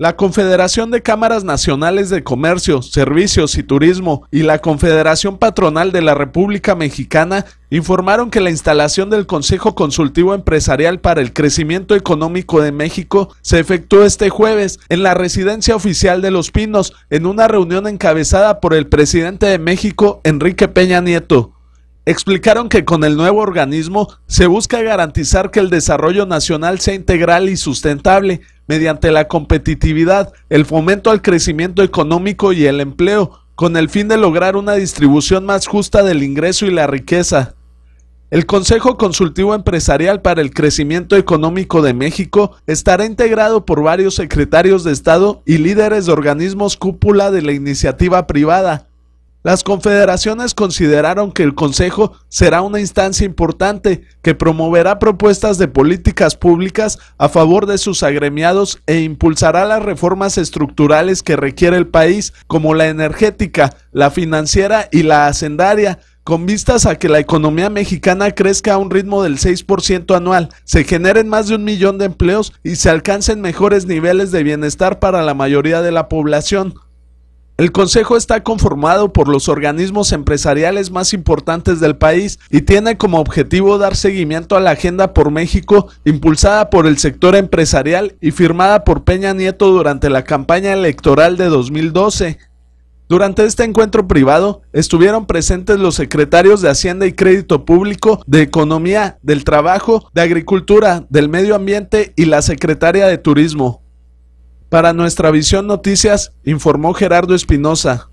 La Confederación de Cámaras Nacionales de Comercio, Servicios y Turismo y la Confederación Patronal de la República Mexicana informaron que la instalación del Consejo Consultivo Empresarial para el Crecimiento Económico de México se efectuó este jueves en la residencia oficial de Los Pinos en una reunión encabezada por el presidente de México, Enrique Peña Nieto explicaron que con el nuevo organismo se busca garantizar que el desarrollo nacional sea integral y sustentable, mediante la competitividad, el fomento al crecimiento económico y el empleo, con el fin de lograr una distribución más justa del ingreso y la riqueza. El Consejo Consultivo Empresarial para el Crecimiento Económico de México estará integrado por varios secretarios de Estado y líderes de organismos cúpula de la iniciativa privada, las confederaciones consideraron que el Consejo será una instancia importante que promoverá propuestas de políticas públicas a favor de sus agremiados e impulsará las reformas estructurales que requiere el país, como la energética, la financiera y la hacendaria, con vistas a que la economía mexicana crezca a un ritmo del 6% anual, se generen más de un millón de empleos y se alcancen mejores niveles de bienestar para la mayoría de la población. El Consejo está conformado por los organismos empresariales más importantes del país y tiene como objetivo dar seguimiento a la Agenda por México impulsada por el sector empresarial y firmada por Peña Nieto durante la campaña electoral de 2012. Durante este encuentro privado estuvieron presentes los secretarios de Hacienda y Crédito Público, de Economía, del Trabajo, de Agricultura, del Medio Ambiente y la secretaria de Turismo. Para nuestra visión noticias, informó Gerardo Espinosa.